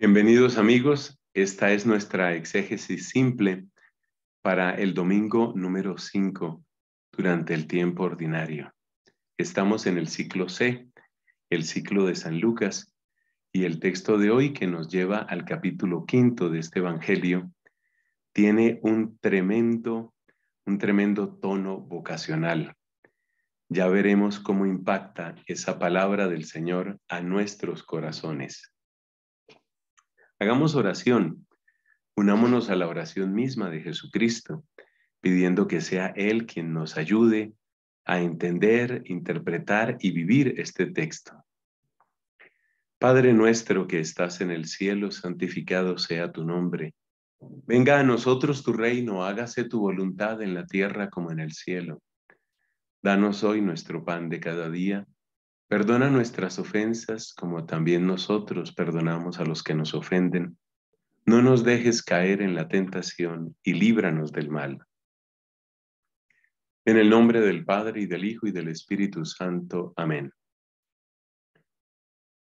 Bienvenidos amigos, esta es nuestra exégesis simple para el domingo número 5 durante el tiempo ordinario. Estamos en el ciclo C, el ciclo de San Lucas, y el texto de hoy que nos lleva al capítulo quinto de este Evangelio tiene un tremendo, un tremendo tono vocacional. Ya veremos cómo impacta esa palabra del Señor a nuestros corazones. Hagamos oración. Unámonos a la oración misma de Jesucristo, pidiendo que sea Él quien nos ayude a entender, interpretar y vivir este texto. Padre nuestro que estás en el cielo, santificado sea tu nombre. Venga a nosotros tu reino, hágase tu voluntad en la tierra como en el cielo. Danos hoy nuestro pan de cada día Perdona nuestras ofensas como también nosotros perdonamos a los que nos ofenden. No nos dejes caer en la tentación y líbranos del mal. En el nombre del Padre y del Hijo y del Espíritu Santo. Amén.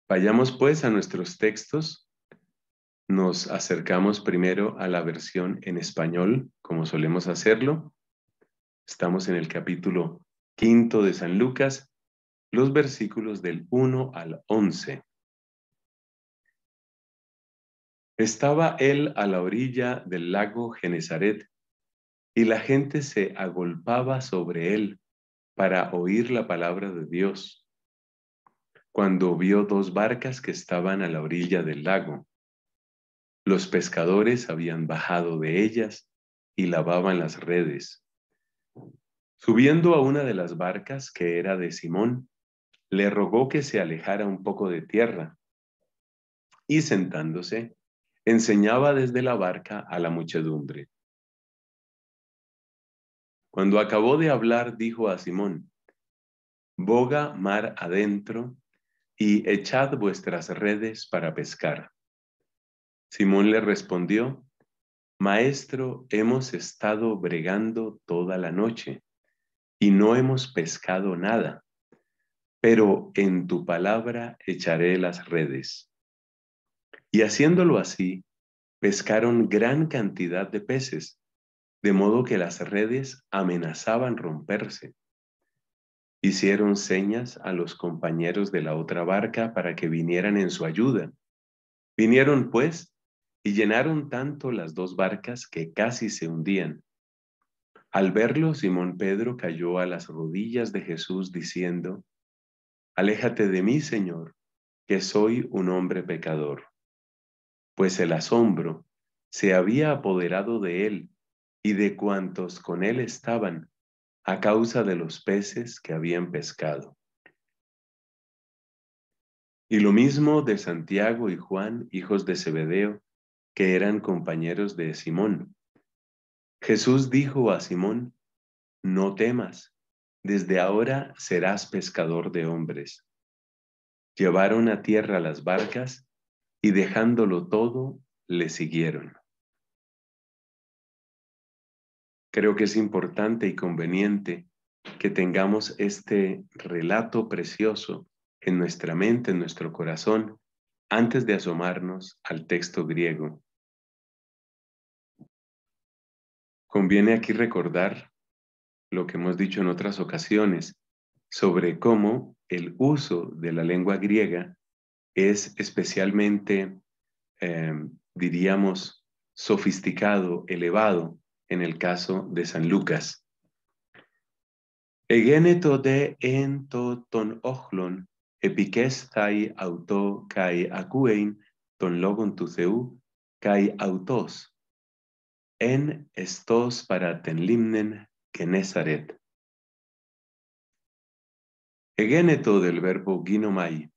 Vayamos pues a nuestros textos. Nos acercamos primero a la versión en español, como solemos hacerlo. Estamos en el capítulo quinto de San Lucas los versículos del 1 al 11. Estaba él a la orilla del lago Genezaret y la gente se agolpaba sobre él para oír la palabra de Dios. Cuando vio dos barcas que estaban a la orilla del lago, los pescadores habían bajado de ellas y lavaban las redes. Subiendo a una de las barcas que era de Simón, le rogó que se alejara un poco de tierra. Y sentándose, enseñaba desde la barca a la muchedumbre. Cuando acabó de hablar, dijo a Simón, Boga mar adentro y echad vuestras redes para pescar. Simón le respondió, Maestro, hemos estado bregando toda la noche y no hemos pescado nada pero en tu palabra echaré las redes. Y haciéndolo así, pescaron gran cantidad de peces, de modo que las redes amenazaban romperse. Hicieron señas a los compañeros de la otra barca para que vinieran en su ayuda. Vinieron, pues, y llenaron tanto las dos barcas que casi se hundían. Al verlo, Simón Pedro cayó a las rodillas de Jesús diciendo, Aléjate de mí, Señor, que soy un hombre pecador. Pues el asombro se había apoderado de él y de cuantos con él estaban a causa de los peces que habían pescado. Y lo mismo de Santiago y Juan, hijos de Zebedeo, que eran compañeros de Simón. Jesús dijo a Simón, no temas, desde ahora serás pescador de hombres. Llevaron a tierra las barcas y dejándolo todo, le siguieron. Creo que es importante y conveniente que tengamos este relato precioso en nuestra mente, en nuestro corazón, antes de asomarnos al texto griego. Conviene aquí recordar lo que hemos dicho en otras ocasiones sobre cómo el uso de la lengua griega es especialmente, eh, diríamos, sofisticado, elevado en el caso de San Lucas. Egeneto de ento ton ochlon, epikestai auto kai akuein ton logon tu kai autos. En estos para ten Genezaret. del verbo ginomai,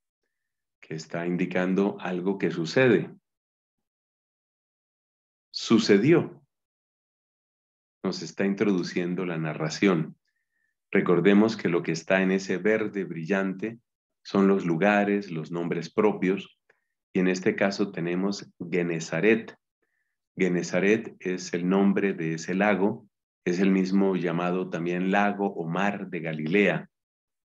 que está indicando algo que sucede. Sucedió. Nos está introduciendo la narración. Recordemos que lo que está en ese verde brillante son los lugares, los nombres propios, y en este caso tenemos Genezaret. Genezaret es el nombre de ese lago es el mismo llamado también lago o mar de Galilea.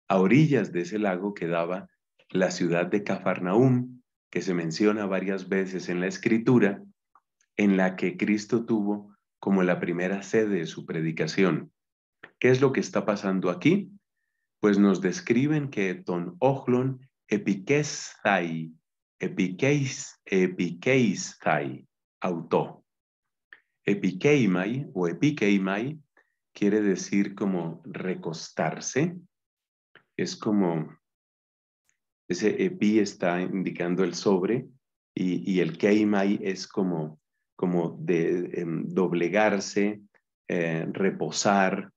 A orillas de ese lago quedaba la ciudad de Cafarnaúm, que se menciona varias veces en la escritura, en la que Cristo tuvo como la primera sede de su predicación. ¿Qué es lo que está pasando aquí? Pues nos describen que «Ton ochlon epikeistai, autó. Epikeimai o epikeimai quiere decir como recostarse. Es como, ese epi está indicando el sobre y, el keimai es como, como de em, doblegarse, eh, reposar.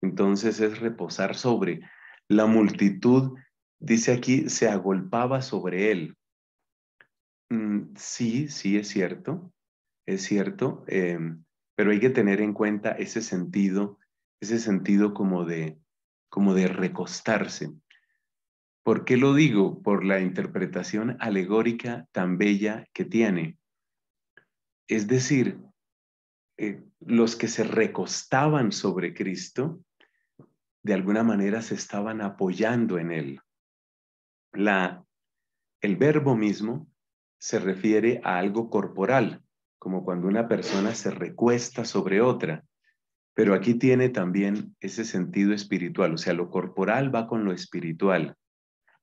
Entonces es reposar sobre. La multitud, dice aquí, se agolpaba sobre él. Mm, sí, sí es cierto es cierto, eh, pero hay que tener en cuenta ese sentido, ese sentido como de, como de recostarse. ¿Por qué lo digo? Por la interpretación alegórica tan bella que tiene. Es decir, eh, los que se recostaban sobre Cristo, de alguna manera se estaban apoyando en él. La, el verbo mismo se refiere a algo corporal, como cuando una persona se recuesta sobre otra, pero aquí tiene también ese sentido espiritual, o sea, lo corporal va con lo espiritual.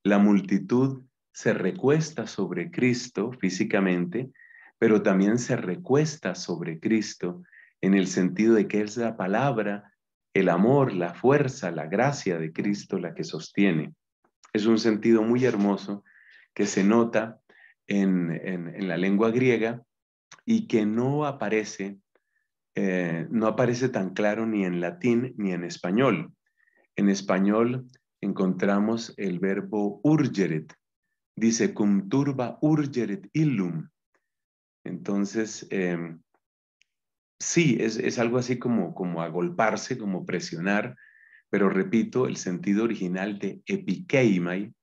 La multitud se recuesta sobre Cristo físicamente, pero también se recuesta sobre Cristo en el sentido de que es la palabra, el amor, la fuerza, la gracia de Cristo la que sostiene. Es un sentido muy hermoso que se nota en, la lengua griega y que no aparece, eh, no aparece tan claro ni en latín ni en español. En español encontramos el verbo urgeret. Dice cum turba urgeret illum. Entonces, eh, sí, es, algo así como, como agolparse, como presionar, pero repito, el sentido original de epikeimai,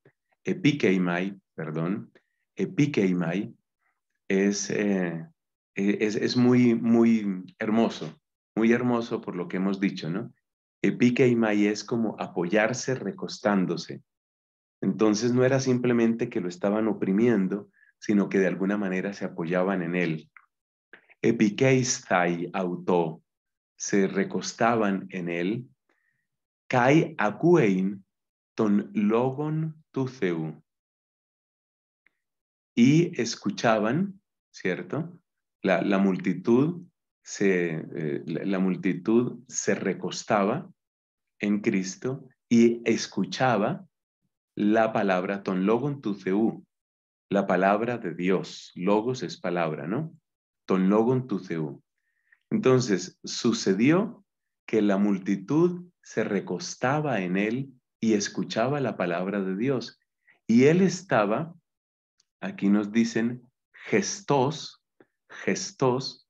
epikeimai, perdón, epikeimai, es eh, eh, es, muy, muy hermoso, muy hermoso por lo que hemos dicho, ¿no? Pique Mai es como apoyarse recostándose. Entonces no era simplemente que lo estaban oprimiendo, sino que de alguna manera se apoyaban en él. Epikeistai auto, se recostaban en él. Kai acuein ton logon tuceu. Y escuchaban, ¿cierto? la, multitud se, eh, la multitud se recostaba en Cristo y escuchaba la palabra ton logon tu la palabra de Dios. Logos es palabra, ¿no? Ton logon tu Entonces sucedió que la multitud se recostaba en él y escuchaba la palabra de Dios. Y él estaba, aquí nos dicen, gestos, gestos,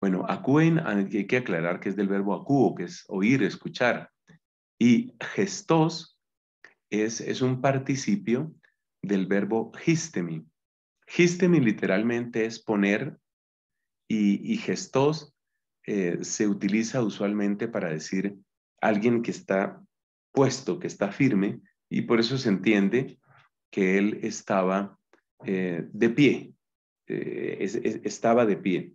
bueno, acúen, hay que aclarar que es del verbo acúo, que es oír, escuchar. Y gestos es, es un participio del verbo histemi. Histemi literalmente es poner y, gestos eh, se utiliza usualmente para decir alguien que está puesto, que está firme, y por eso se entiende que él estaba eh, de pie, eh, estaba de pie.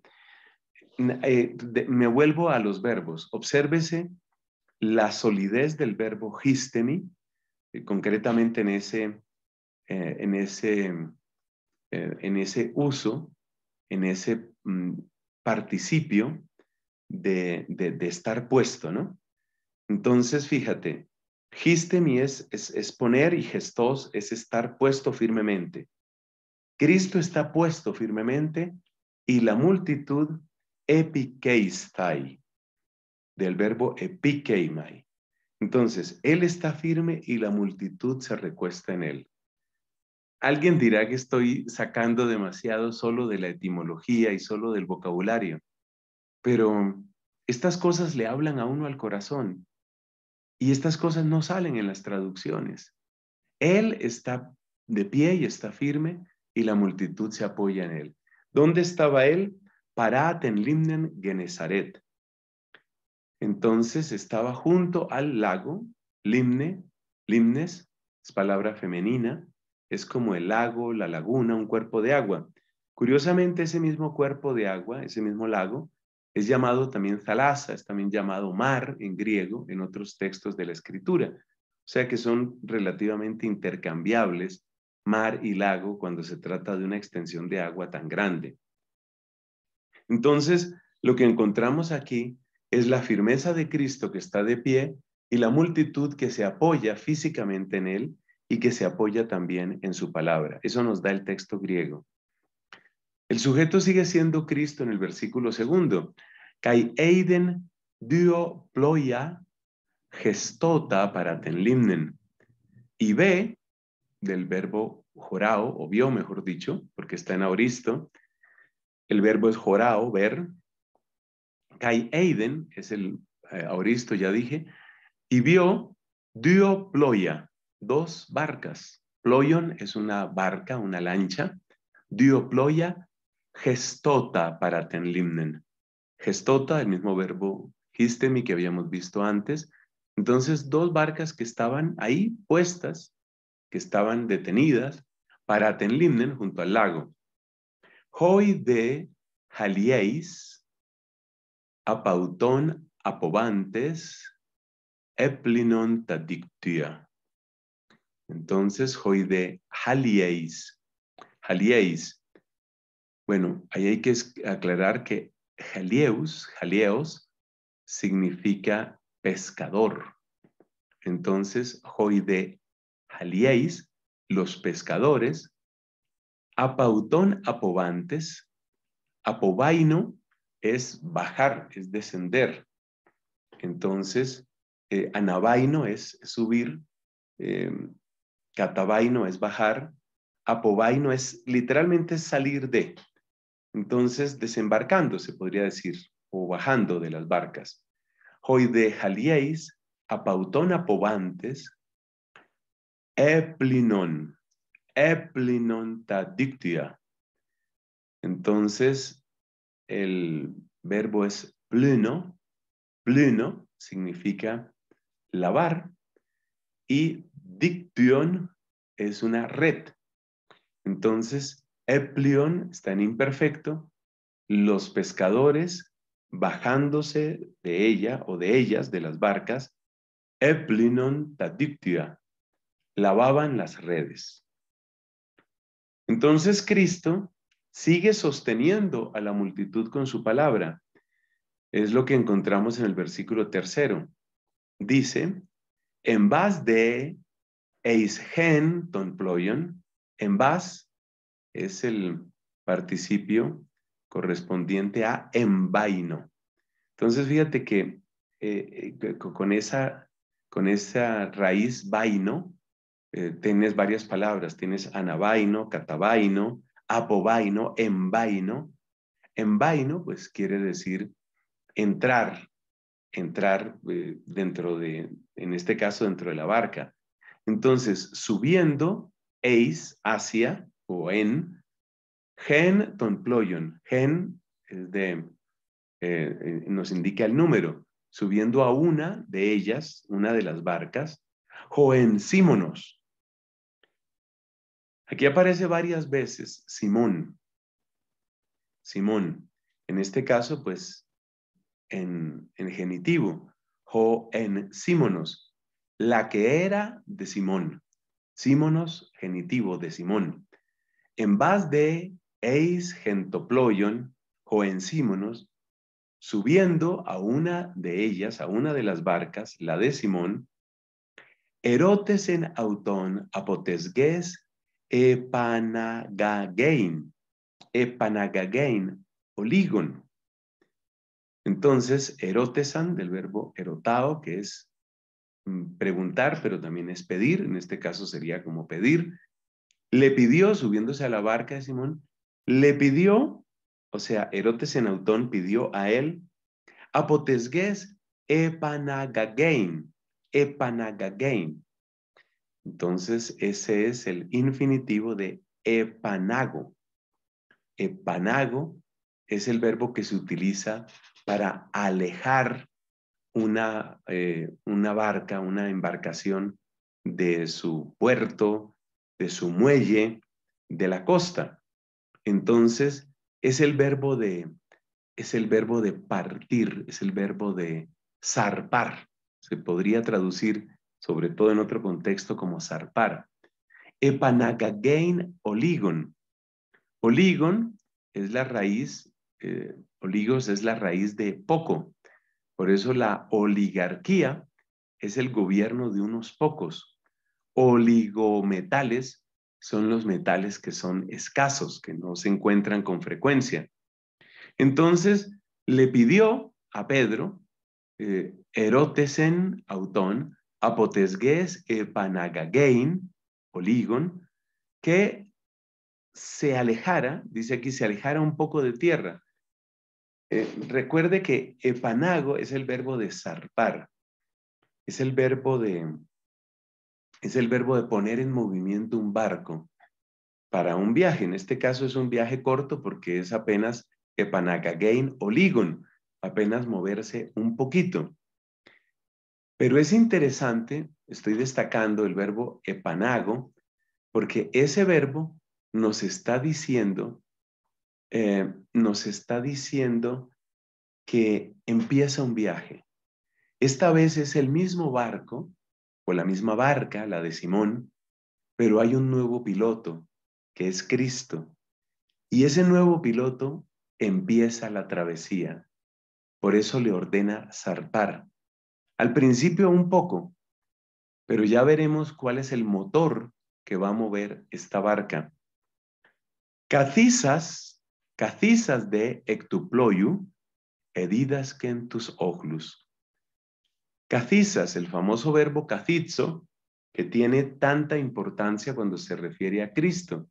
Eh, me vuelvo a los verbos. Obsérvese la solidez del verbo histemi, eh, concretamente en ese, en ese, en ese uso, en ese mm, participio de, estar puesto, ¿no? Entonces, fíjate, histemi es, es, es poner y gestos es estar puesto firmemente. Cristo está puesto firmemente y la multitud epikeistai, del verbo epikeimai. Entonces, Él está firme y la multitud se recuesta en Él. Alguien dirá que estoy sacando demasiado solo de la etimología y solo del vocabulario, pero estas cosas le hablan a uno al corazón y estas cosas no salen en las traducciones. Él está de pie y está firme y la multitud se apoya en él. ¿Dónde estaba él? Parat en Limnen Genezaret. Entonces estaba junto al lago, Limne, Limnes, es palabra femenina, es como el lago, la laguna, un cuerpo de agua. Curiosamente, ese mismo cuerpo de agua, ese mismo lago, es llamado también Salasa. es también llamado mar en griego en otros textos de la escritura. O sea que son relativamente intercambiables mar y lago cuando se trata de una extensión de agua tan grande. Entonces, lo que encontramos aquí es la firmeza de Cristo que está de pie y la multitud que se apoya físicamente en él y que se apoya también en su palabra. Eso nos da el texto griego. El sujeto sigue siendo Cristo en el versículo segundo. Kai eiden ploia gestota para Y ve del verbo jorao, o vio mejor dicho, porque está en auristo. El verbo es jorao, ver. Kai Eiden es el eh, auristo, ya dije. Y vio dio ploya, dos barcas. Ployon es una barca, una lancha. Dio ploya, gestota para tenlimnen. Gestota, el mismo verbo histemi que habíamos visto antes. Entonces, dos barcas que estaban ahí puestas que estaban detenidas para Atenlimnen, junto al lago. Hoy de Jalieis, Apautón Apobantes, Eplinon Tadictia. Entonces, hoy de Jalieis. Jalieis. Bueno, ahí hay que aclarar que Jalieus, Jalieos, significa pescador. Entonces, hoy de aliéis los pescadores, apautón apobantes, apobaino es bajar, es descender. Entonces, eh, anabaino es subir, em, catabaino es bajar, apobaino es literalmente salir de. Entonces, desembarcando, se podría decir, o bajando de las barcas. Hoy de pautón apautón apobantes, eplinon, eplinon tadictia. Entonces, el verbo es pleno, pleno significa lavar y diction es una red. Entonces, eplion está en imperfecto, los pescadores bajándose de ella o de ellas, de las barcas, eplinon tadictia lavaban las redes. Entonces Cristo sigue sosteniendo a la multitud con su palabra. Es lo que encontramos en el versículo tercero. Dice, en vas de eisgen ton ployon, en vas es el participio correspondiente a vaino. Entonces, fíjate que eh, eh, con, esa, con esa raíz vaino, eh, tienes varias palabras, tienes anabaino, catabaino, apobaino, embaino. Embaino, pues quiere decir entrar, entrar eh, dentro de, en este caso, dentro de la barca. Entonces, subiendo, eis, hacia o en, gen tonployon, gen de, eh, nos indica el número, subiendo a una de ellas, una de las barcas, joensímonos, Aquí aparece varias veces Simón. Simón. En este caso, pues, en, genitivo. o en Simonos. La que era de Simón. Simonos, genitivo de Simón. En base de eis gentoploion, o en Simonos, subiendo a una de ellas, a una de las barcas, la de Simón, erotes en autón apotesgues Epanagagein, Epanagagein, polígono. Entonces, erotesan, del verbo erotao, que es mm, preguntar, pero también es pedir, en este caso sería como pedir. Le pidió, subiéndose a la barca de Simón, le pidió, o sea, Erotes en Autón pidió a él, apotesgués, epanagagein, epanagagein, entonces, ese es el infinitivo de epanago. Epanago es el verbo que se utiliza para alejar eh, una, barca, una embarcación de su puerto, de su muelle, de la costa. Entonces, es el verbo de, es el verbo de partir, es el verbo de zarpar. Se podría traducir sobre todo en otro contexto como zarpar. Epanagagein oligon. Oligon es la raíz, eh, oligos es la raíz de poco. Por eso la oligarquía es el gobierno de unos pocos. Oligometales son los metales que son escasos, que no se encuentran con frecuencia. Entonces le pidió a Pedro, eh, autón, Apotesgués epanagagein, oligon, que se alejara, dice aquí, se alejara un poco de tierra. Eh, recuerde que epanago es el verbo de zarpar, es el verbo de, es el verbo de poner en movimiento un barco para un viaje. En este caso es un viaje corto porque es apenas epanagagein, oligon, apenas moverse un poquito. Pero es interesante, estoy destacando el verbo epanago, porque ese verbo nos está diciendo, eh, nos está diciendo que empieza un viaje. Esta vez es el mismo barco o la misma barca, la de Simón, pero hay un nuevo piloto, que es Cristo. Y ese nuevo piloto empieza la travesía. Por eso le ordena zarpar. Al principio un poco, pero ya veremos cuál es el motor que va a mover esta barca. Cacizas, cacizas de ectuployu, edidas que en tus Cacizas, el famoso verbo cacizo, que tiene tanta importancia cuando se refiere a Cristo.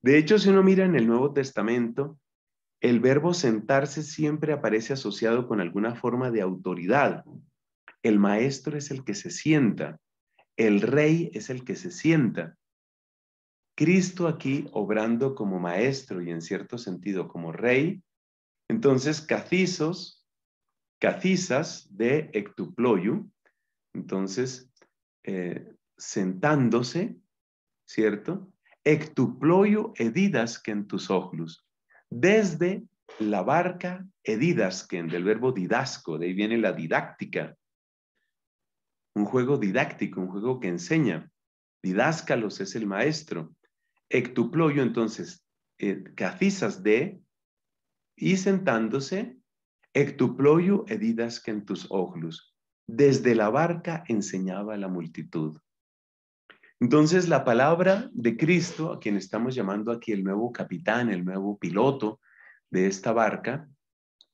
De hecho, si uno mira en el Nuevo Testamento, el verbo sentarse siempre aparece asociado con alguna forma de autoridad, el maestro es el que se sienta. El rey es el que se sienta. Cristo aquí obrando como maestro y en cierto sentido como rey. Entonces, cacizos, cacizas de ectuployu. Entonces, eh, sentándose, ¿cierto? Ectuployu edidas que en tus ojos. Desde la barca edidas que en del verbo didasco, de ahí viene la didáctica, un juego didáctico, un juego que enseña. Didáscalos es el maestro. Ectuployo, entonces, eh, de, y sentándose, ectuployo edidas que en tus ojos. Desde la barca enseñaba la multitud. Entonces, la palabra de Cristo, a quien estamos llamando aquí el nuevo capitán, el nuevo piloto de esta barca,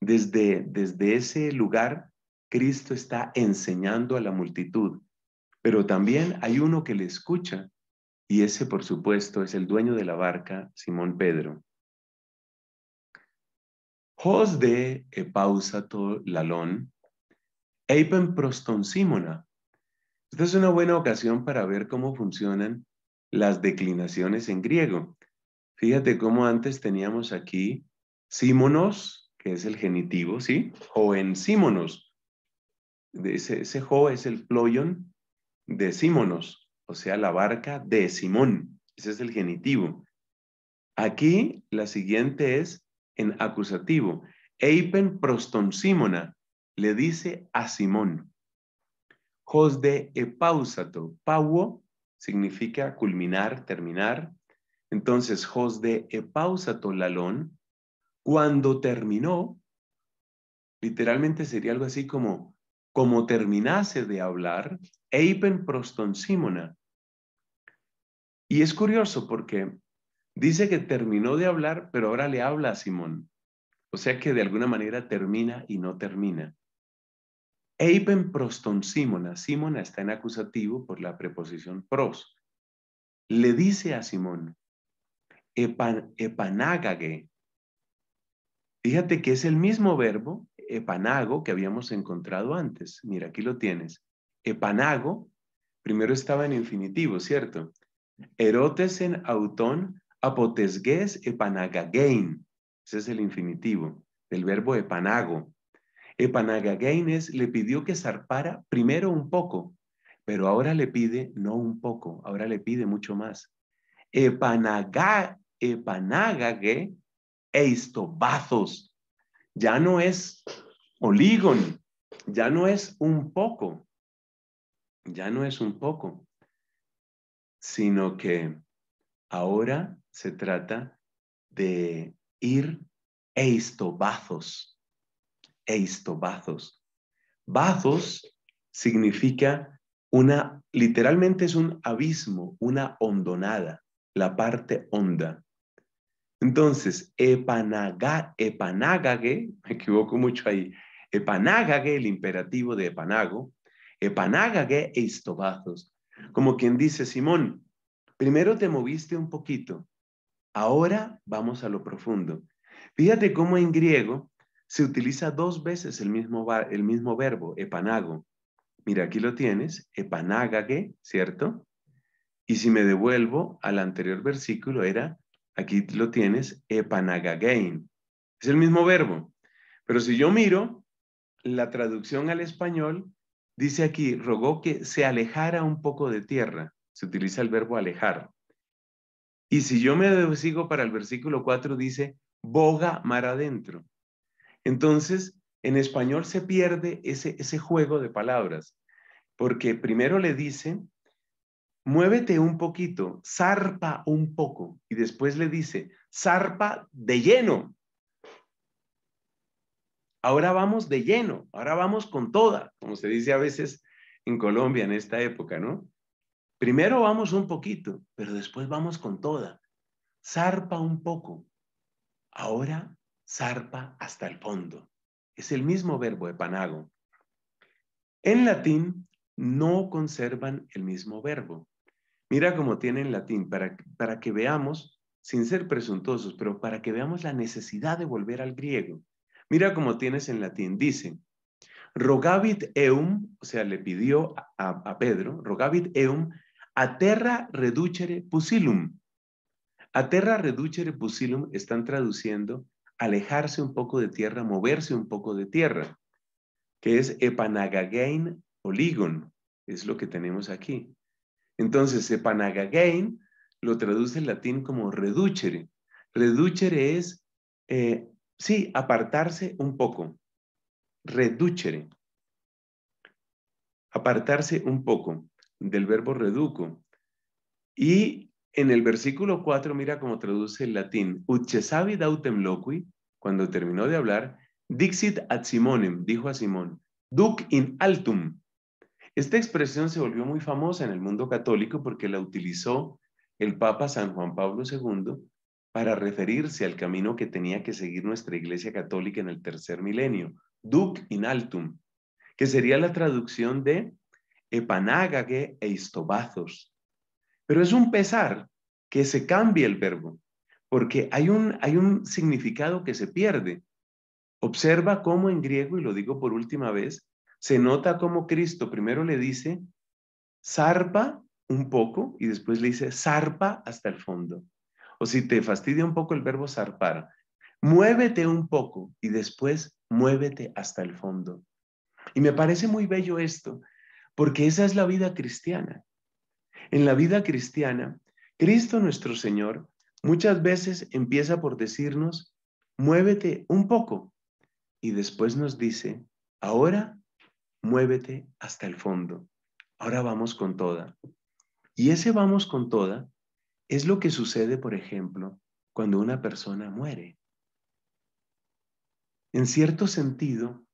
desde, desde ese lugar Cristo está enseñando a la multitud, pero también hay uno que le escucha, y ese, por supuesto, es el dueño de la barca, Simón Pedro. Jos de pausa lalón, eipen proston simona. Esta es una buena ocasión para ver cómo funcionan las declinaciones en griego. Fíjate cómo antes teníamos aquí Simonos, que es el genitivo, ¿sí? O en Simonos ese, jo es el ployon de simonos, o sea, la barca de Simón. Ese es el genitivo. Aquí la siguiente es en acusativo. Eipen proston Simona le dice a Simón. Jos de epausato. Pauo significa culminar, terminar. Entonces, jos de epausato lalón, cuando terminó, literalmente sería algo así como como terminase de hablar, Eipen proston Simona. Y es curioso porque dice que terminó de hablar, pero ahora le habla a Simón. O sea que de alguna manera termina y no termina. Eipen proston Simona. Simona está en acusativo por la preposición pros. Le dice a Simón, epan, epanágage. Fíjate que es el mismo verbo, epanago que habíamos encontrado antes. Mira, aquí lo tienes. Epanago, primero estaba en infinitivo, ¿cierto? Erotes en autón apotesgues epanagagein. Ese es el infinitivo del verbo epanago. Epanagagein le pidió que zarpara primero un poco, pero ahora le pide no un poco, ahora le pide mucho más. Epanaga, epanagage eistobazos ya no es oligon, ya no es un poco, ya no es un poco, sino que ahora se trata de ir eistobazos, eistobazos. Bazos significa una, literalmente es un abismo, una hondonada, la parte honda. Entonces, epanaga, epanágage, me equivoco mucho ahí, epanágage, el imperativo de epanago, epanágage eistobazos, Como quien dice, Simón, primero te moviste un poquito, ahora vamos a lo profundo. Fíjate cómo en griego se utiliza dos veces el mismo, el mismo verbo, epanago. Mira, aquí lo tienes, epanágage, ¿cierto? Y si me devuelvo al anterior versículo, era Aquí lo tienes, epanagagain, Es el mismo verbo. Pero si yo miro la traducción al español, dice aquí, rogó que se alejara un poco de tierra. Se utiliza el verbo alejar. Y si yo me sigo para el versículo 4, dice, boga mar adentro. Entonces, en español se pierde ese, ese juego de palabras, porque primero le dice muévete un poquito, zarpa un poco. Y después le dice, zarpa de lleno. Ahora vamos de lleno, ahora vamos con toda, como se dice a veces en Colombia en esta época, ¿no? Primero vamos un poquito, pero después vamos con toda. Zarpa un poco, ahora zarpa hasta el fondo. Es el mismo verbo epanago. En latín no conservan el mismo verbo. Mira cómo tiene en latín, para, que veamos, sin ser presuntuosos, pero para que veamos la necesidad de volver al griego. Mira cómo tienes en latín, dice, rogavit eum, o sea, le pidió a, Pedro, rogavit eum, aterra reducere pusilum. Aterra reducere pusilum están traduciendo alejarse un poco de tierra, moverse un poco de tierra, que es epanagagein oligon, es lo que tenemos aquí. Entonces, sepanagagein lo traduce en latín como reducere. Reducere es, eh, sí, apartarse un poco. Reducere. Apartarse un poco del verbo reduco. Y en el versículo 4, mira cómo traduce el latín. Uchesavi dautem loqui, cuando terminó de hablar, dixit ad Simonem, dijo a Simón, duc in altum, esta expresión se volvió muy famosa en el mundo católico porque la utilizó el Papa San Juan Pablo II para referirse al camino que tenía que seguir nuestra Iglesia Católica en el tercer milenio, duc in altum, que sería la traducción de epanágage e istobazos. Pero es un pesar que se cambie el verbo, porque hay un, hay un significado que se pierde. Observa cómo en griego, y lo digo por última vez, se nota cómo Cristo primero le dice, zarpa un poco y después le dice, zarpa hasta el fondo. O si te fastidia un poco el verbo zarpar, muévete un poco y después muévete hasta el fondo. Y me parece muy bello esto, porque esa es la vida cristiana. En la vida cristiana, Cristo nuestro Señor muchas veces empieza por decirnos, muévete un poco, y después nos dice, ahora muévete hasta el fondo. Ahora vamos con toda. Y ese vamos con toda es lo que sucede, por ejemplo, cuando una persona muere. En cierto sentido,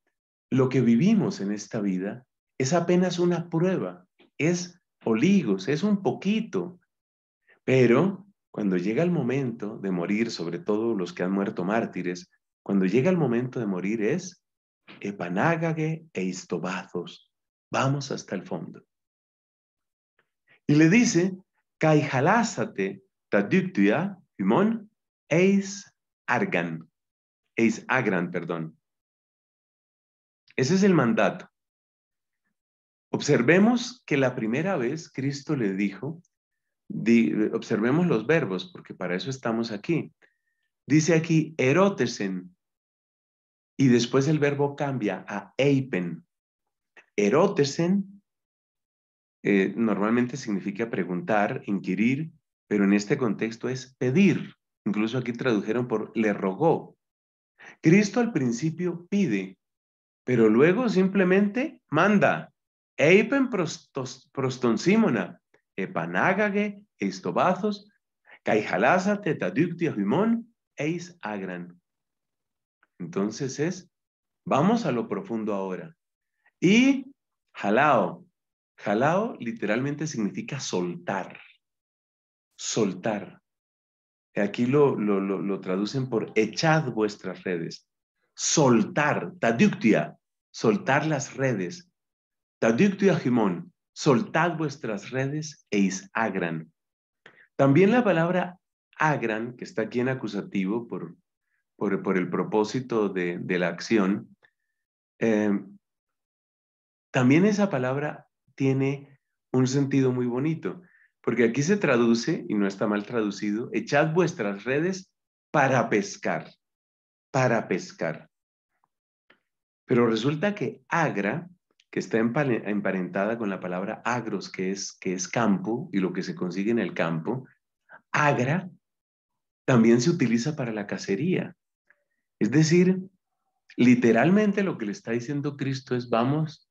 lo que vivimos en esta vida es apenas una prueba, es oligos, es un poquito. Pero cuando llega el momento de morir, sobre todo los que han muerto mártires, cuando llega el momento de morir es Epanágage e Vamos hasta el fondo. Y le dice, Caijalázate humón eis argan. Eis agran, perdón. Ese es el mandato. Observemos que la primera vez Cristo le dijo, observemos los verbos, porque para eso estamos aquí. Dice aquí, erótesen, y después el verbo cambia a eipen. Erótesen eh, normalmente significa preguntar, inquirir, pero en este contexto es pedir. Incluso aquí tradujeron por le rogó. Cristo al principio pide, pero luego simplemente manda. Eipen PROSTONSIMONA epanágage, estobazos, caijalasa, tetadictia, eis agran. Entonces es, vamos a lo profundo ahora. Y jalao. Jalao literalmente significa soltar. Soltar. Aquí lo, lo, lo, traducen por echad vuestras redes. Soltar, taductia, soltar las redes. Taductia jimón, soltad vuestras redes eis agran. También la palabra agran, que está aquí en acusativo por por, el propósito de, la acción, eh, también esa palabra tiene un sentido muy bonito, porque aquí se traduce, y no está mal traducido, echad vuestras redes para pescar, para pescar. Pero resulta que agra, que está emparentada con la palabra agros, que es, que es campo y lo que se consigue en el campo, agra también se utiliza para la cacería. Es decir, literalmente lo que le está diciendo Cristo es vamos,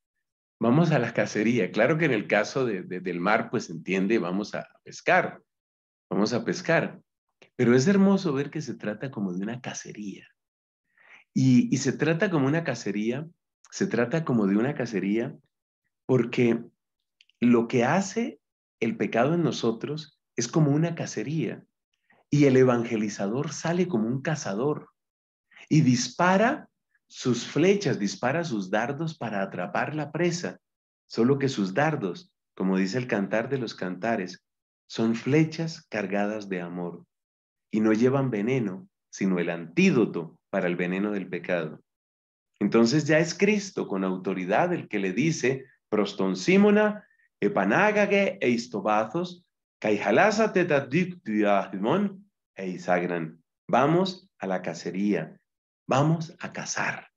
vamos a la cacería. Claro que en el caso del mar, pues entiende, vamos a pescar, vamos a pescar. Pero es hermoso ver que se trata como de una cacería. Y, y se trata como una cacería, se trata como de una cacería porque lo que hace el pecado en nosotros es como una cacería. Y el evangelizador sale como un cazador y dispara sus flechas, dispara sus dardos para atrapar la presa, solo que sus dardos, como dice el cantar de los cantares, son flechas cargadas de amor y no llevan veneno, sino el antídoto para el veneno del pecado. Entonces ya es Cristo con autoridad el que le dice, Simona, epanágage e istobazos, simón e isagran. Vamos a la cacería, Vamos a cazar,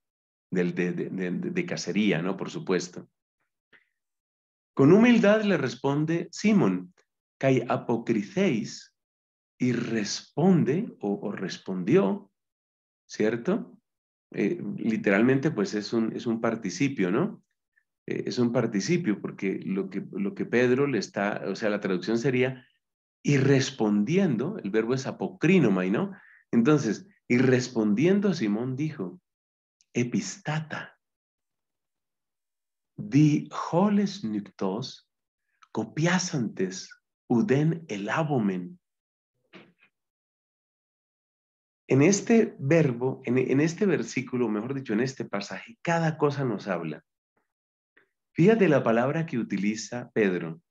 de, de, cacería, ¿no? Por supuesto. Con humildad le responde Simón, cae apocriceis, y responde o, respondió, ¿cierto? Eh, literalmente, pues es un, es un participio, ¿no? Eh, es un participio, porque lo que, lo que Pedro le está, o sea, la traducción sería, y respondiendo, el verbo es apocrinoma, ¿no? Entonces, y respondiendo Simón dijo, epistata, di joles nuctos copiasantes uden el abomen. En este verbo, en, este versículo, mejor dicho, en este pasaje, cada cosa nos habla. Fíjate la palabra que utiliza Pedro,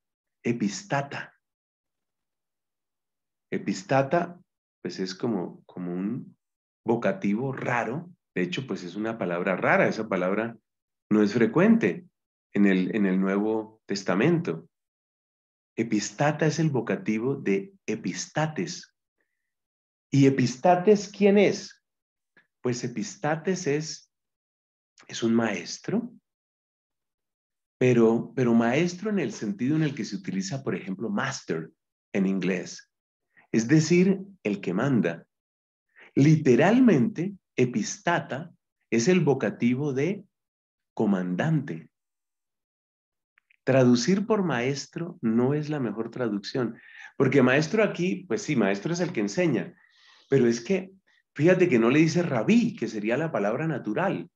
epistata. Epistata, pues es como, como un vocativo raro. De hecho, pues es una palabra rara, esa palabra no es frecuente en el, en el Nuevo Testamento. Epistata es el vocativo de epistates. ¿Y epistates quién es? Pues epistates es, es un maestro, pero, pero maestro en el sentido en el que se utiliza, por ejemplo, master en inglés. Es decir, el que manda, Literalmente, epistata es el vocativo de comandante. Traducir por maestro no es la mejor traducción, porque maestro aquí, pues sí, maestro es el que enseña, pero es que fíjate que no le dice rabí, que sería la palabra natural,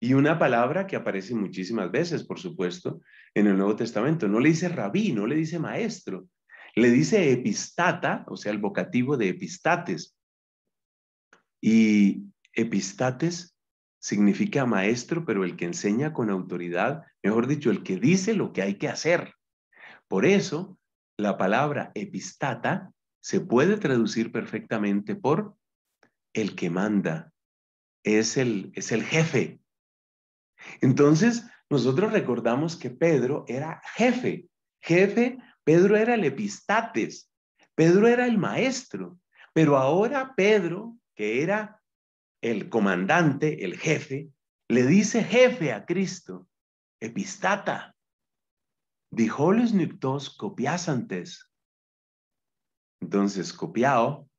y una palabra que aparece muchísimas veces, por supuesto, en el Nuevo Testamento. No le dice rabí, no le dice maestro, le dice epistata, o sea, el vocativo de epistates, y epistates significa maestro, pero el que enseña con autoridad, mejor dicho, el que dice lo que hay que hacer. Por eso, la palabra epistata se puede traducir perfectamente por el que manda, es el, es el jefe. Entonces, nosotros recordamos que Pedro era jefe, jefe, Pedro era el epistates, Pedro era el maestro, pero ahora Pedro que era el comandante, el jefe, le dice jefe a Cristo, epistata, dijoles copias antes Entonces, copiao,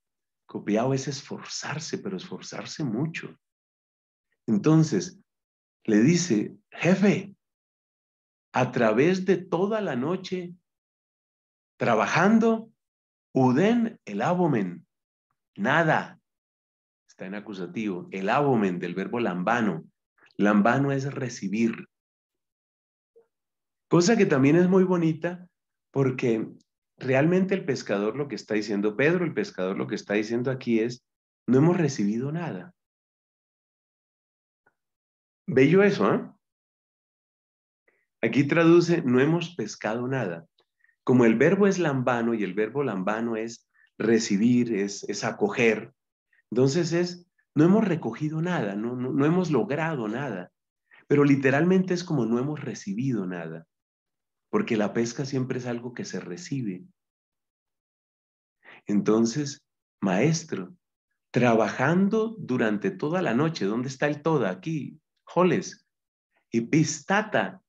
copiao es esforzarse, pero esforzarse mucho. Entonces, le dice, jefe, a través de toda la noche, trabajando, uden el abomen, nada, está en acusativo. El abomen del verbo lambano. Lambano es recibir. Cosa que también es muy bonita porque realmente el pescador lo que está diciendo, Pedro el pescador lo que está diciendo aquí es, no hemos recibido nada. Bello eso, ¿eh? Aquí traduce, no hemos pescado nada. Como el verbo es lambano y el verbo lambano es recibir, es, es acoger, entonces es, no hemos recogido nada, no, hemos logrado nada, pero literalmente es como no hemos recibido nada, porque la pesca siempre es algo que se recibe. Entonces, maestro, trabajando durante toda la noche, ¿dónde está el toda? Aquí, joles, y pistata,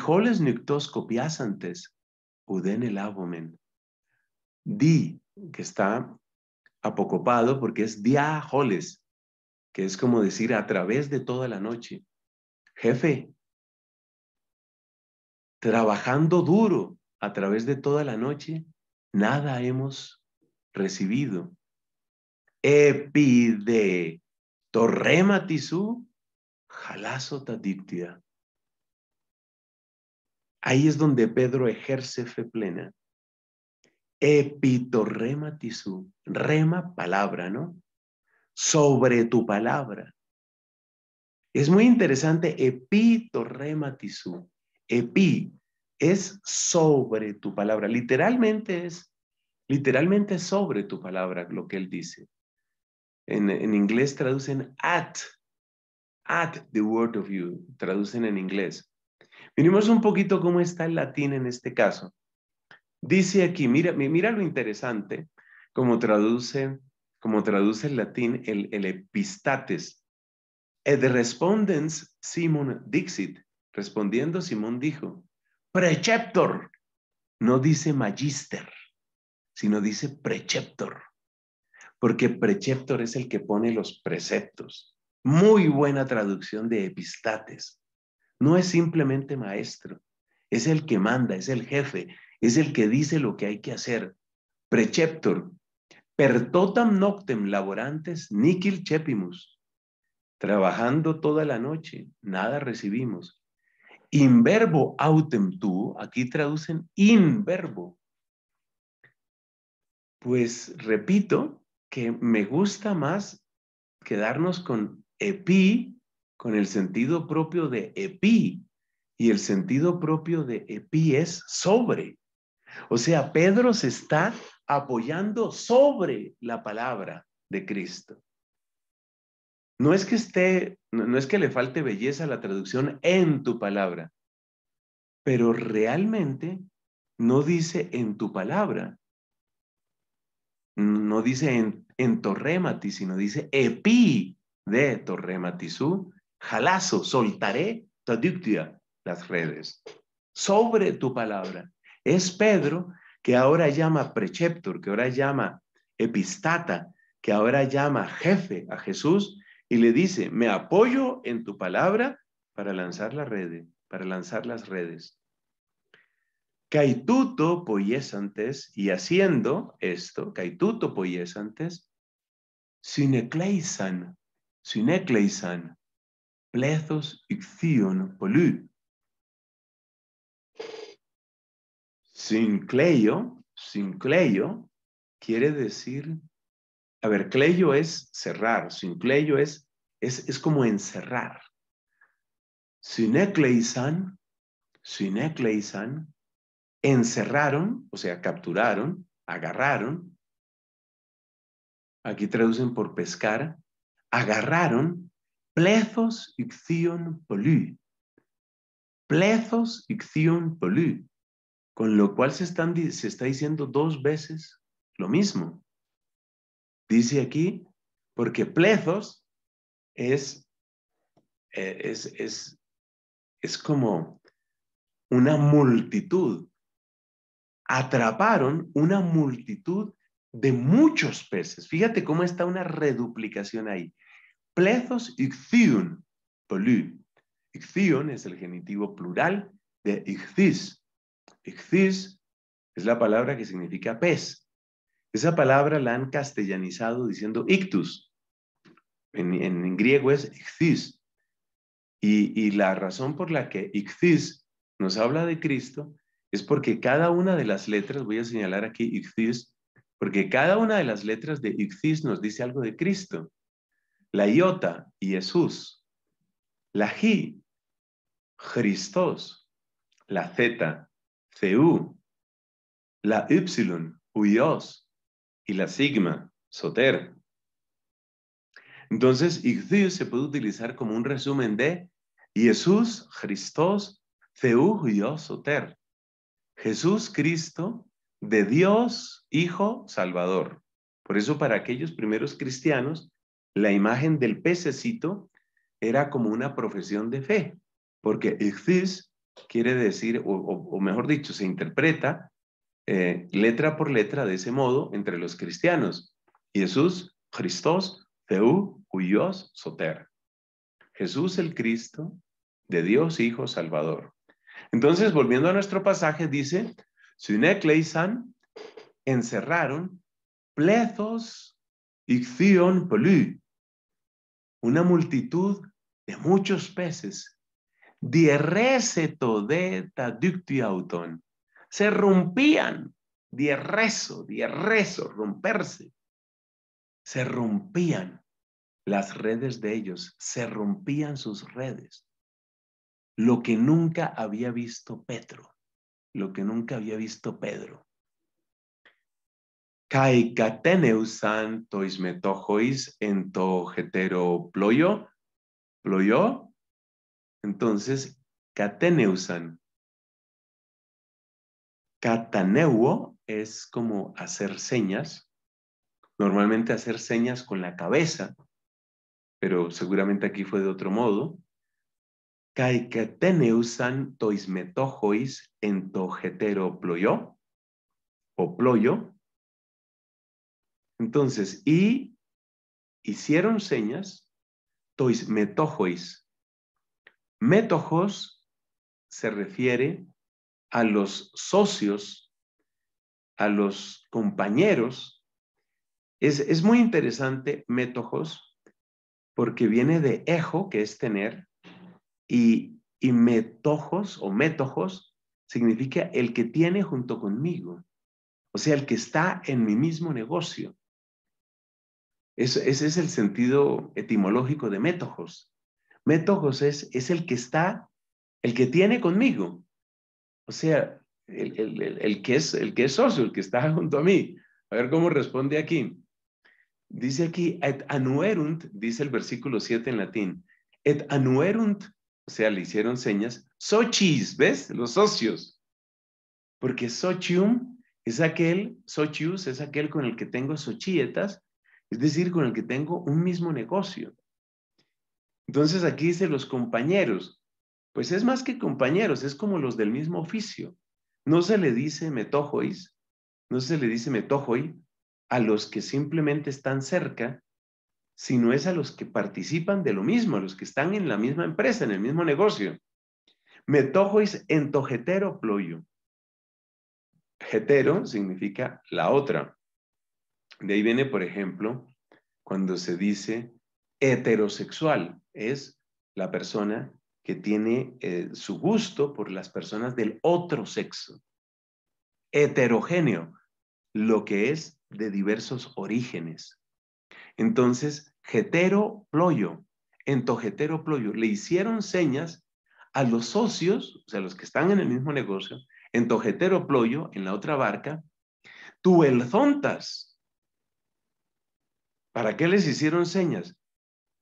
joles nuctos copiasantes, uden el abomen. Di, que está apocopado porque es diajoles, que es como decir a través de toda la noche. Jefe, trabajando duro a través de toda la noche, nada hemos recibido. Epide torrematisú jalazo tadiptia. Ahí es donde Pedro ejerce fe plena. Epitorrema tisú, rema palabra, ¿no? Sobre tu palabra. Es muy interesante, epitorrema tisú. Epi es sobre tu palabra, literalmente es, literalmente es sobre tu palabra lo que él dice. En, en inglés traducen at, at the word of you, traducen en inglés. Miremos un poquito cómo está el latín en este caso. Dice aquí, mira, mira lo interesante, como traduce, como traduce el latín el, epistates. Ed respondens Simon dixit. Respondiendo Simón dijo, preceptor. No dice magister, sino dice preceptor. Porque preceptor es el que pone los preceptos. Muy buena traducción de epistates. No es simplemente maestro, es el que manda, es el jefe, es el que dice lo que hay que hacer. Preceptor, Pertotam noctem laborantes nikil chepimus. Trabajando toda la noche, nada recibimos. Inverbo autem tu, aquí traducen inverbo. Pues repito que me gusta más quedarnos con epi, con el sentido propio de epi, y el sentido propio de epi es sobre. O sea, Pedro se está apoyando sobre la palabra de Cristo. No es que esté, no, es que le falte belleza la traducción en tu palabra, pero realmente no dice en tu palabra, no dice en, en torremati, sino dice epi de su jalazo, soltaré, taductia, las redes, sobre tu palabra. Es Pedro que ahora llama preceptor, que ahora llama epistata, que ahora llama jefe a Jesús y le dice, me apoyo en tu palabra para lanzar la red, para lanzar las redes. Caituto poiesantes, y haciendo esto, caituto poiesantes, sinecleisan, sinecleisan, plethos ixion Sin sin cleyo quiere decir, a ver, cleyo es cerrar, sin es, es, es como encerrar. sin ecleisan encerraron, o sea, capturaron, agarraron. Aquí traducen por pescar, agarraron plethos ixion polú. Plethos ixion polú con lo cual se, está diciendo dos veces lo mismo. Dice aquí, porque plezos eh, es, es, como una multitud. Atraparon una multitud de muchos peces. Fíjate cómo está una reduplicación ahí. plezos ichthion, polu. Ichthion es el genitivo plural de ichthis, ictis es la palabra que significa pez. Esa palabra la han castellanizado diciendo ictus. En, griego es ictis Y, la razón por la que ictis nos habla de Cristo es porque cada una de las letras, voy a señalar aquí ictis porque cada una de las letras de ictis nos dice algo de Cristo. La iota, Jesús. La ji, Christos. La zeta, la Y, Uyos, y la sigma, Soter. Entonces, se puede utilizar como un resumen de Jesús, Christos, Cu, Uyos, Soter. Jesús Cristo, de Dios, Hijo, Salvador. Por eso, para aquellos primeros cristianos, la imagen del pececito era como una profesión de fe, porque Igdius quiere decir, o, mejor dicho, se interpreta eh, letra por letra de ese modo entre los cristianos. Jesús, Christos, Theu, Huyos, Soter. Jesús el Cristo, de Dios Hijo Salvador. Entonces, volviendo a nuestro pasaje, dice, encerraron plezos ixion poli, una multitud de muchos peces de auton. Se rompían. di rezo, romperse. Se rompían las redes de ellos. Se rompían sus redes. Lo que nunca había visto Pedro. Lo que nunca había visto Pedro. Kai kateneusan metojois, en tojetero ployo, ployo, entonces, KATENEUSAN. KATANEUO es como hacer señas, normalmente hacer señas con la cabeza, pero seguramente aquí fue de otro modo. METOJOIS toismetojois entojetero ployo o ployo. Entonces, y hicieron señas toismetojois Metojos se refiere a los socios, a los compañeros. Es, muy interesante metojos, porque viene de ejo, que es tener, y, metojos o metojos significa el que tiene junto conmigo, o sea, el que está en mi mismo negocio. ese es el sentido etimológico de metojos. Meto, es, es el que está, el que tiene conmigo. O sea, el, que es, el que es socio, el que está junto a mí. A ver cómo responde aquí. Dice aquí, et anuerunt, dice el versículo 7 en latín, et anuerunt, o sea, le hicieron señas, sochis, ¿ves? Los socios. Porque socium es aquel, sochius es aquel con el que tengo sochietas, es decir, con el que tengo un mismo negocio. Entonces aquí dice los compañeros, pues es más que compañeros, es como los del mismo oficio. No se le dice metojois, no se le dice metojoi a los que simplemente están cerca, sino es a los que participan de lo mismo, a los que están en la misma empresa, en el mismo negocio. Metojois entojetero ployo. Hetero significa la otra. De ahí viene, por ejemplo, cuando se dice heterosexual es la persona que tiene eh, su gusto por las personas del otro sexo, heterogéneo, lo que es de diversos orígenes. Entonces, hetero Ployo, en Ployo, le hicieron señas a los socios, o sea, los que están en el mismo negocio, en Ployo, en la otra barca, zontas ¿Para qué les hicieron señas?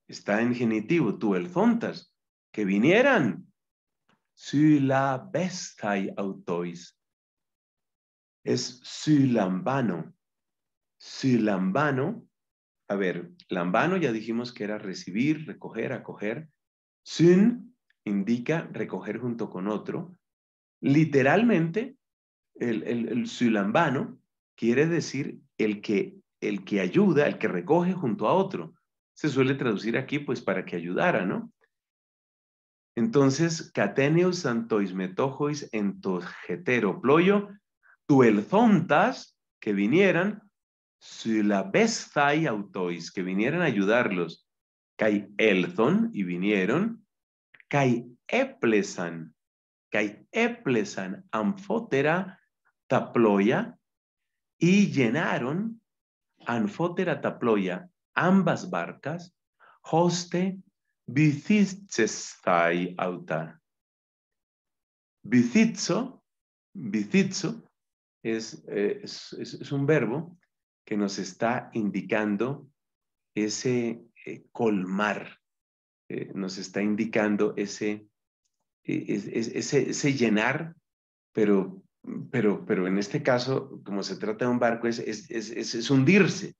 está en genitivo, tú el zontas, que vinieran. la bestai autois. Es Su lambano. a ver, lambano ya dijimos que era recibir, recoger, acoger. sin indica recoger junto con otro. Literalmente, el, el, quiere decir el que, el que ayuda, el que recoge junto a otro se suele traducir aquí pues para que ayudara, ¿no? Entonces, cateneus antois metojois entogetero ployo, tuelzontas, que vinieran, silabestai autois, que vinieran a ayudarlos, kai elzon, y vinieron, kai eplesan, kai eplesan anfotera taploya, y llenaron anfotera taploya, ambas barcas, hoste bicicestai autar. Bicizo, bicizo eh, es, un verbo que nos está indicando ese eh, colmar, eh, nos está indicando e, ese, ese, llenar, pero pero, pero en este caso, como se trata de un barco, es hundirse,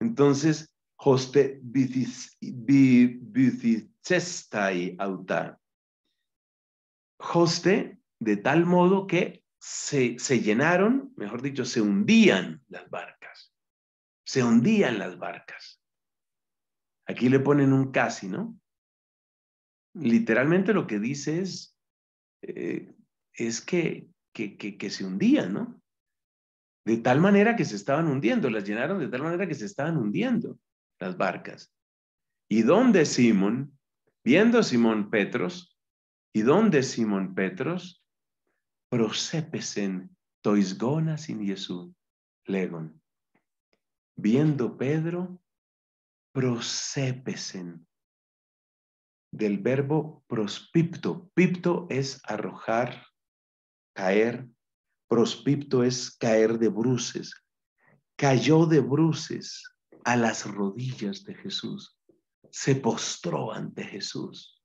entonces, hoste bithicestai autar. Hoste de tal modo que se, llenaron, mejor dicho, se hundían las barcas. Se hundían las barcas. Aquí le ponen un casi, ¿no? Literalmente lo que dice es, eh, es que, que, que se hundían, ¿no? de tal manera que se estaban hundiendo, las llenaron de tal manera que se estaban hundiendo las barcas. ¿Y dónde Simón? Viendo Simón Petros, ¿y dónde Simón Petros? Prosépesen toisgona sin Jesús, legon. Viendo Pedro, prosépesen. Del verbo prospipto. Pipto es arrojar, caer, Prospipto es caer de bruces. Cayó de bruces a las rodillas de Jesús. Se postró ante Jesús.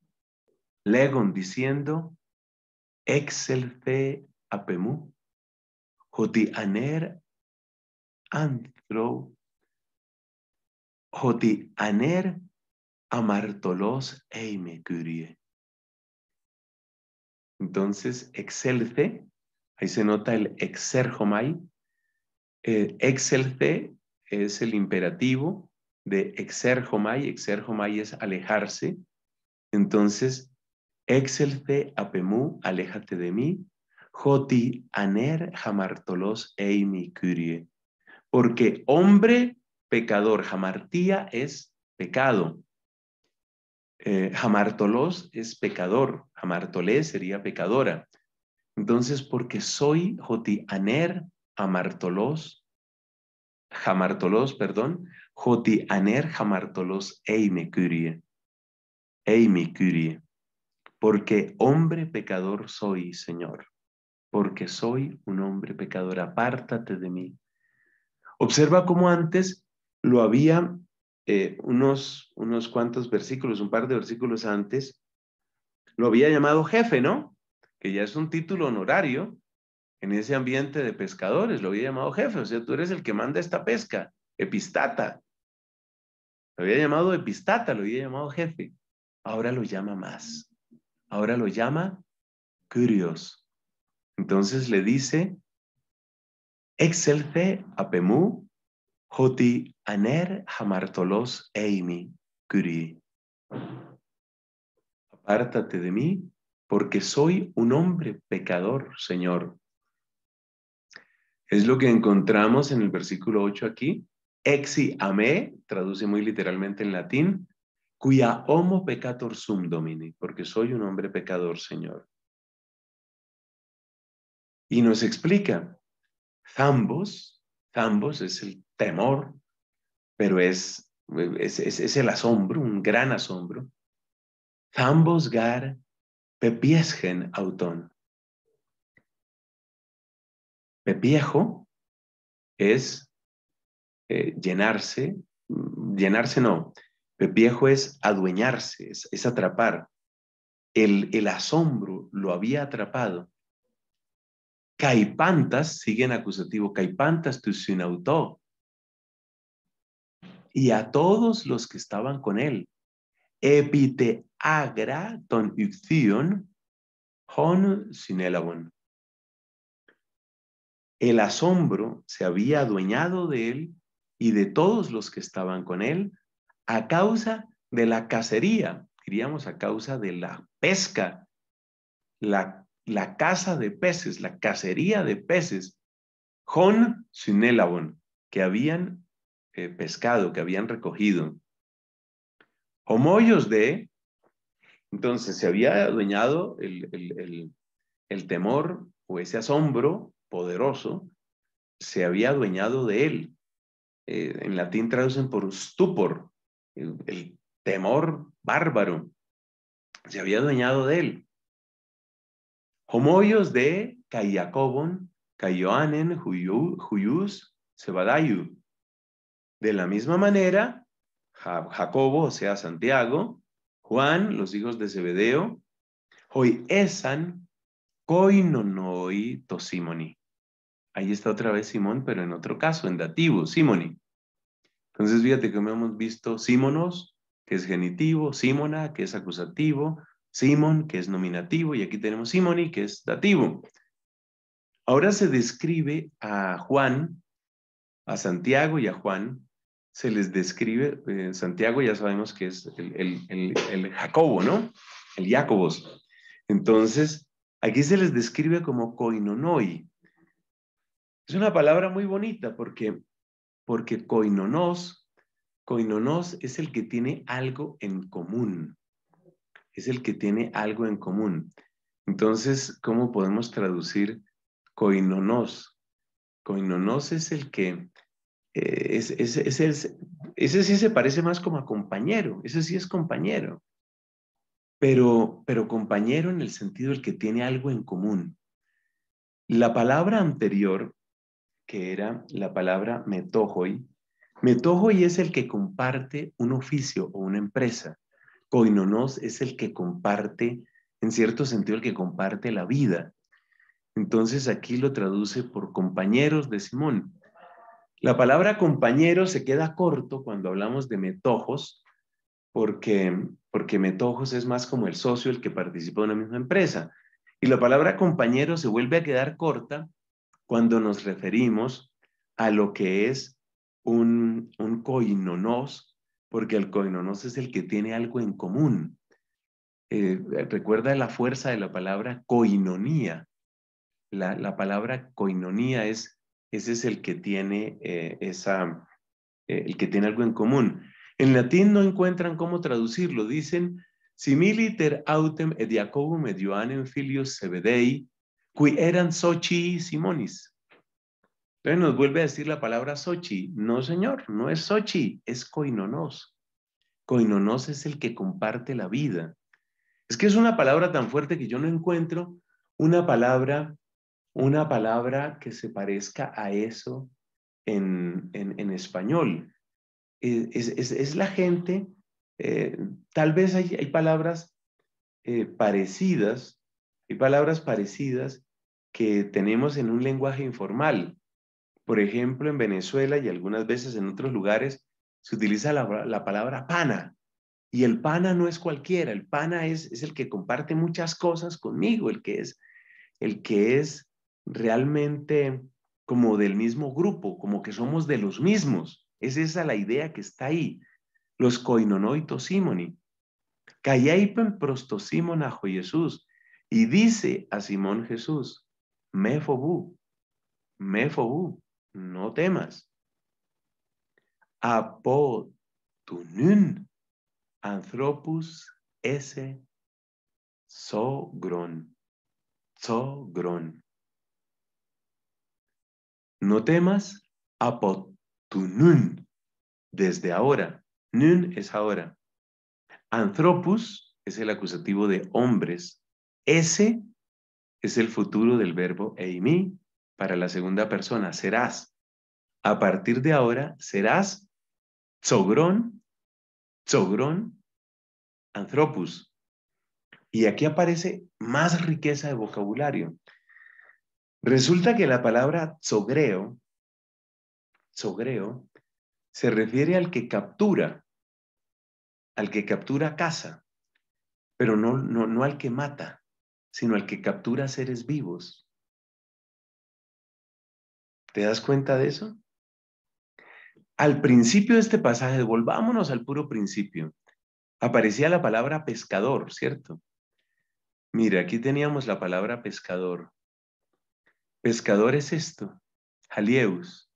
Legon diciendo, Excelce apemú, apemu, joti aner antro, joti aner amartolos eime curie. Entonces, excelce Ahí se nota el exerjomai, Eh, es el imperativo de exerjomai, exerjomai es alejarse. Entonces, exelte apemu, aléjate de mí. Joti aner jamartolos eimi curie. Porque hombre pecador, jamartía es pecado. Eh, jamartolos es pecador, jamartolé sería pecadora. Entonces, porque soy aner Amartolos, Jamartolos, perdón, Jotianer Jamartolos me Curie, me Curie, porque hombre pecador soy, Señor, porque soy un hombre pecador, apártate de mí. Observa cómo antes lo había eh, unos, unos cuantos versículos, un par de versículos antes, lo había llamado jefe, ¿no? que ya es un título honorario en ese ambiente de pescadores, lo había llamado jefe, o sea, tú eres el que manda esta pesca, epistata. Lo había llamado epistata, lo había llamado jefe. Ahora lo llama más. Ahora lo llama curios. Entonces le dice, excelce apemu hoti aner hamartolos eimi curi. Apártate de mí, porque soy un hombre pecador, Señor. Es lo que encontramos en el versículo 8 aquí. Exi ame, traduce muy literalmente en latín, cuya homo peccator sum domini, porque soy un hombre pecador, Señor. Y nos explica, zambos, zambos es el temor, pero es, es, el asombro, un gran asombro. Zambos gar Pepiesgen autón Pepiejo es eh, llenarse, mm, llenarse no, pepiejo es adueñarse, es, atrapar. El, asombro lo había atrapado. Caipantas, sigue en acusativo, caipantas tu sinautó. Y a todos los que estaban con él, epite agra ton hon sinelabon. El asombro se había adueñado de él y de todos los que estaban con él a causa de la cacería, diríamos a causa de la pesca, la, caza de peces, la cacería de peces, hon sinelabon, que habían eh, pescado, que habían recogido. Homoyos de entonces se había adueñado el, temor o ese asombro poderoso, se había adueñado de él. Eh, en latín traducen por stupor, el temor bárbaro. Se había adueñado de él. Homoyos de Caiacobon, Caioanen, Juyus, Sebadayu. De la misma manera, Jacobo, o sea, Santiago, Juan, los hijos de Zebedeo, hoy esan, to simoni. Ahí está otra vez Simón, pero en otro caso, en dativo, simoni. Entonces, fíjate que hemos visto simonos, que es genitivo, simona, que es acusativo, Simón, que es nominativo, y aquí tenemos simoni, que es dativo. Ahora se describe a Juan, a Santiago y a Juan, se les describe, eh, Santiago ya sabemos que es el, Jacobo, ¿no? El Jacobos. Entonces, aquí se les describe como koinonoi. Es una palabra muy bonita porque, porque koinonos, koinonos es el que tiene algo en común. Es el que tiene algo en común. Entonces, ¿cómo podemos traducir koinonos? Koinonos es el que, eh, ese, sí se parece más como a compañero, ese sí es compañero, pero, pero compañero en el sentido del que tiene algo en común. La palabra anterior, que era la palabra metohoi. metojoi es el que comparte un oficio o una empresa, koinonos es el que comparte, en cierto sentido, el que comparte la vida. Entonces aquí lo traduce por compañeros de Simón. La palabra compañero se queda corto cuando hablamos de metojos, porque, porque metojos es más como el socio, el que participa en una misma empresa. Y la palabra compañero se vuelve a quedar corta cuando nos referimos a lo que es un, un coinonos, porque el coinonos es el que tiene algo en común. Eh, recuerda la fuerza de la palabra coinonía. La, la palabra coinonía es ese es el que tiene eh, esa, eh, el que tiene algo en común. En latín no encuentran cómo traducirlo, dicen similiter autem et Jacobum filios Zebedei, qui eran sochi simonis. Entonces nos vuelve a decir la palabra sochi. No, señor, no es sochi, es koinonos. Koinonos es el que comparte la vida. Es que es una palabra tan fuerte que yo no encuentro una palabra una palabra que se parezca a eso en, español. Eh, es, la gente, eh, tal vez hay, palabras eh, parecidas, hay palabras parecidas que tenemos en un lenguaje informal. Por ejemplo, en Venezuela y algunas veces en otros lugares se utiliza la, palabra pana. Y el pana no es cualquiera, el pana es, es el que comparte muchas cosas conmigo, el que es, el que es realmente como del mismo grupo, como que somos de los mismos. Es esa la idea que está ahí. Los koinonoitos simoni. Callaipen prosto Jesús. Y dice a Simón Jesús, me mefobú, no temas. Apotunun anthropus ese sogron, sogron no temas, apotunun, desde ahora. Nun es ahora. Anthropus es el acusativo de hombres. Ese es el futuro del verbo eimi para la segunda persona, serás. A partir de ahora serás Zogrón, Zogrón, Anthropus. Y aquí aparece más riqueza de vocabulario. Resulta que la palabra zogreo, zogreo, se refiere al que captura, al que captura caza, pero no, no al que mata, sino al que captura seres vivos. ¿Te das cuenta de eso? Al principio de este pasaje, volvámonos al puro principio, aparecía la palabra pescador, ¿cierto? Mira, aquí teníamos la palabra pescador. Pescador es esto, Jalieus.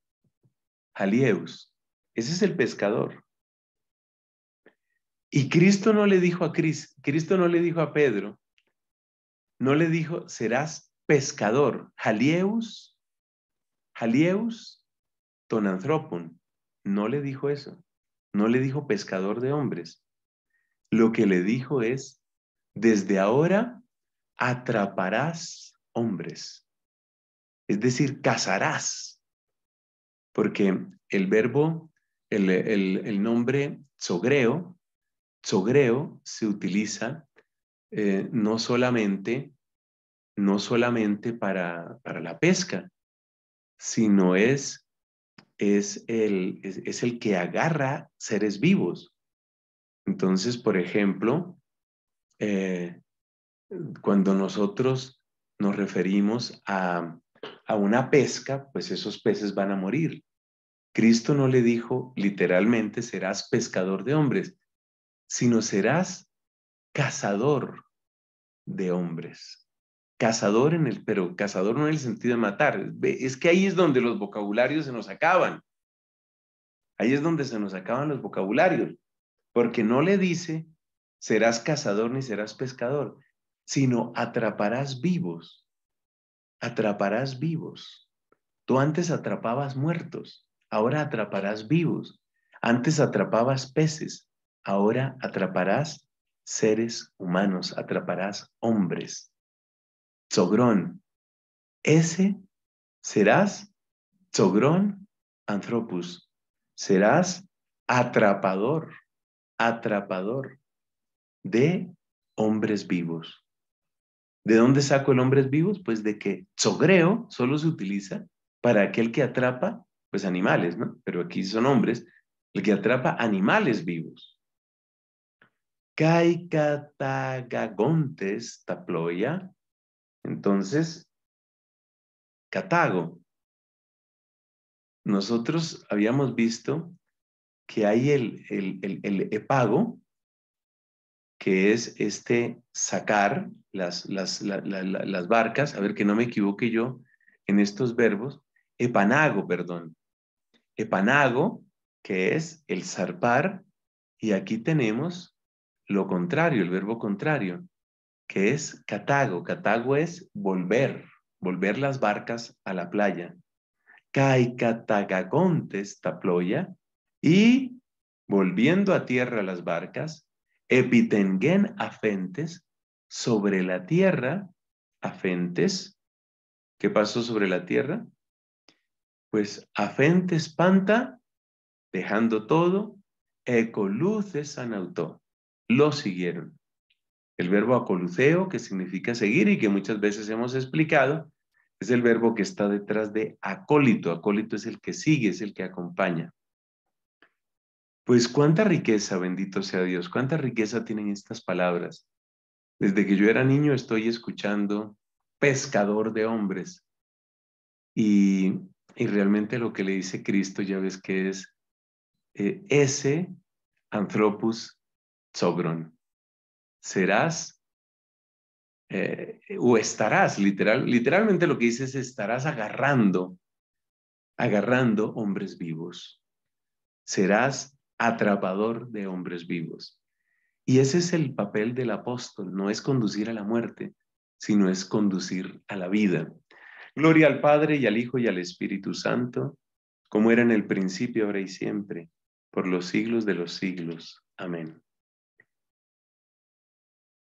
Jalieus. Ese es el pescador. Y Cristo no le dijo a Cristo, Cristo no le dijo a Pedro, no le dijo, serás pescador, Jalieus, Jalieus, Tonanthropon. No le dijo eso. No le dijo pescador de hombres. Lo que le dijo es, desde ahora atraparás hombres es decir, cazarás, porque el verbo, el, nombre zogreo, zogreo se utiliza eh, no solamente, no solamente para, la pesca, sino es, es, el, el que agarra seres vivos. Entonces, por ejemplo, eh, cuando nosotros nos referimos a, a una pesca, pues esos peces van a morir. Cristo no le dijo literalmente serás pescador de hombres, sino serás cazador de hombres. Cazador en el, pero cazador no en el sentido de matar. Es que ahí es donde los vocabularios se nos acaban. Ahí es donde se nos acaban los vocabularios. Porque no le dice serás cazador ni serás pescador, sino atraparás vivos atraparás vivos. Tú antes atrapabas muertos, ahora atraparás vivos. Antes atrapabas peces, ahora atraparás seres humanos, atraparás hombres. Zogrón, ese serás Zogrón Anthropus, serás atrapador, atrapador de hombres vivos. ¿De dónde saco el hombres vivos? Pues de que sogreo solo se utiliza para aquel que atrapa, pues animales, ¿no? Pero aquí son hombres, el que atrapa animales vivos. Caicatagontes taploya. Entonces, Catago. Nosotros habíamos visto que hay el, el, el, el epago, que es este sacar, las, las, barcas, a ver que no me equivoque yo en estos verbos, epanago, perdón. Epanago, que es el zarpar, y aquí tenemos lo contrario, el verbo contrario, que es catago. Catago es volver, volver las barcas a la playa. Caicatagacontes, taploya, y volviendo a tierra las barcas, epitengen afentes, sobre la tierra afentes, ¿Qué pasó sobre la tierra? Pues Afentes espanta, dejando todo, ecoluces anautó. Lo siguieron. El verbo acoluceo, que significa seguir y que muchas veces hemos explicado, es el verbo que está detrás de acólito. Acólito es el que sigue, es el que acompaña. Pues cuánta riqueza, bendito sea Dios, cuánta riqueza tienen estas palabras. Desde que yo era niño estoy escuchando pescador de hombres. Y, realmente lo que le dice Cristo ya ves que es eh, ese anthropus sobron Serás eh, o estarás, literal, literalmente lo que dice es estarás agarrando, agarrando hombres vivos. Serás atrapador de hombres vivos. Y ese es el papel del apóstol, no es conducir a la muerte, sino es conducir a la vida. Gloria al Padre y al Hijo y al Espíritu Santo, como era en el principio, ahora y siempre, por los siglos de los siglos. Amén.